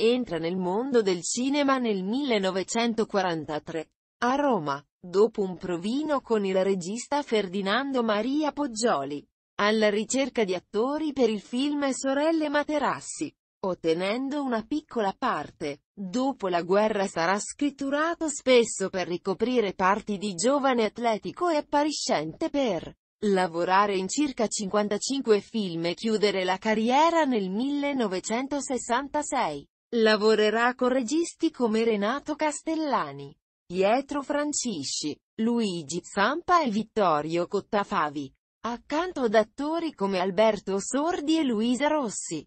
Entra nel mondo del cinema nel 1943, a Roma, dopo un provino con il regista Ferdinando Maria Poggioli, alla ricerca di attori per il film Sorelle Materassi, ottenendo una piccola parte. Dopo la guerra sarà scritturato spesso per ricoprire parti di giovane atletico e appariscente per lavorare in circa 55 film e chiudere la carriera nel 1966. Lavorerà con registi come Renato Castellani, Pietro Francisci, Luigi Zampa e Vittorio Cottafavi, accanto ad attori come Alberto Sordi e Luisa Rossi.